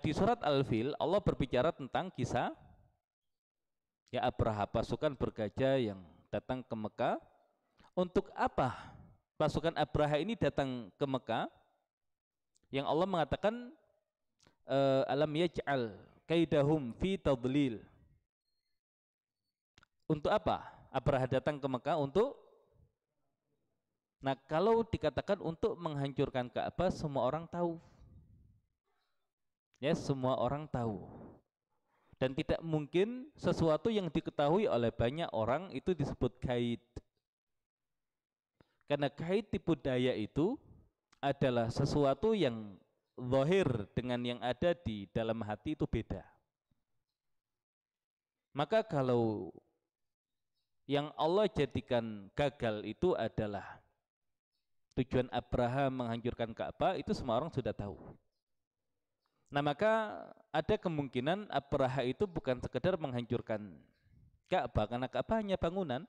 di surat Al-Fil Allah berbicara tentang kisah ya Abraha pasukan bergajah yang datang ke Mekah untuk apa pasukan Abraha ini datang ke Mekah yang Allah mengatakan eh, alam yaj'al kaidahum fi tadlil untuk apa Abraha datang ke Mekah untuk nah kalau dikatakan untuk menghancurkan Ka'bah semua orang tahu ya semua orang tahu dan tidak mungkin sesuatu yang diketahui oleh banyak orang itu disebut kait karena kait tipu daya itu adalah sesuatu yang zahir dengan yang ada di dalam hati itu beda maka kalau yang Allah jadikan gagal itu adalah tujuan Abraham menghancurkan Ka'bah itu semua orang sudah tahu Nah maka ada kemungkinan Abraha itu bukan sekedar menghancurkan Ka'bah karena Ka'bah hanya bangunan.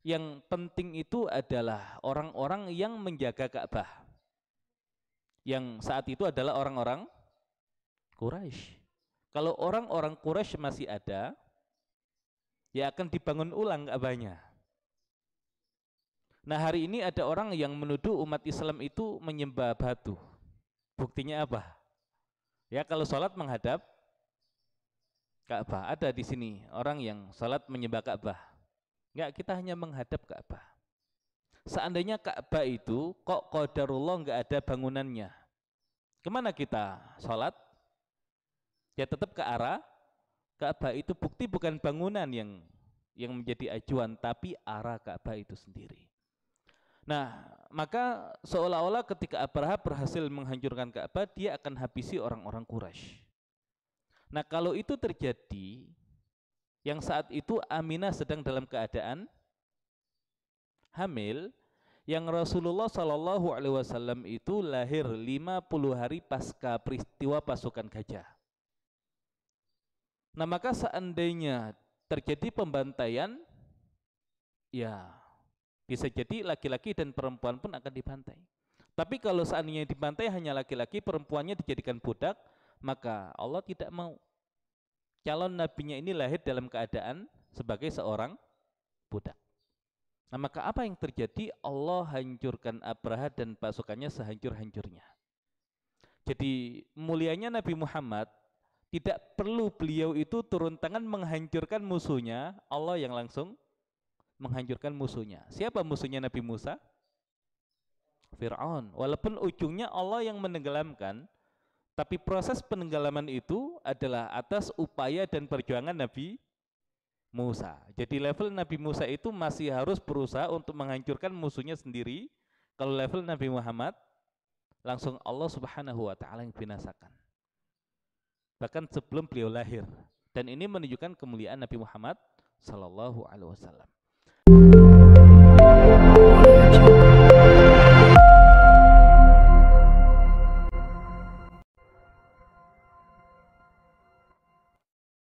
Yang penting itu adalah orang-orang yang menjaga Ka'bah. Yang saat itu adalah orang-orang Quraisy. Kalau orang-orang Quraisy masih ada, ya akan dibangun ulang Ka'bahnya. Nah hari ini ada orang yang menuduh umat Islam itu menyembah batu. Buktinya apa? Ya kalau sholat menghadap Ka'bah ada di sini orang yang sholat menyembah Ka'bah. Enggak kita hanya menghadap Ka'bah. Seandainya Ka'bah itu kok qadarullah enggak ada bangunannya. Kemana kita sholat? Ya tetap ke arah Ka'bah itu bukti bukan bangunan yang yang menjadi acuan tapi arah Ka'bah itu sendiri. Nah, maka seolah-olah ketika Abraha berhasil menghancurkan Ka'bah, dia akan habisi orang-orang Quraisy. Nah, kalau itu terjadi, yang saat itu Aminah sedang dalam keadaan hamil, yang Rasulullah Shallallahu Alaihi Wasallam itu lahir 50 hari pasca peristiwa pasukan gajah. Nah maka seandainya terjadi pembantaian, ya bisa jadi laki-laki dan perempuan pun akan dibantai. Tapi kalau seandainya dibantai hanya laki-laki, perempuannya dijadikan budak, maka Allah tidak mau. Calon nabinya ini lahir dalam keadaan sebagai seorang budak. Nah, maka apa yang terjadi? Allah hancurkan Abraha dan pasukannya sehancur-hancurnya. Jadi mulianya Nabi Muhammad tidak perlu beliau itu turun tangan menghancurkan musuhnya, Allah yang langsung menghancurkan musuhnya. Siapa musuhnya Nabi Musa? Fir'aun. Walaupun ujungnya Allah yang menenggelamkan, tapi proses penenggelaman itu adalah atas upaya dan perjuangan Nabi Musa. Jadi level Nabi Musa itu masih harus berusaha untuk menghancurkan musuhnya sendiri. Kalau level Nabi Muhammad langsung Allah Subhanahu wa taala yang binasakan. Bahkan sebelum beliau lahir. Dan ini menunjukkan kemuliaan Nabi Muhammad sallallahu alaihi wasallam.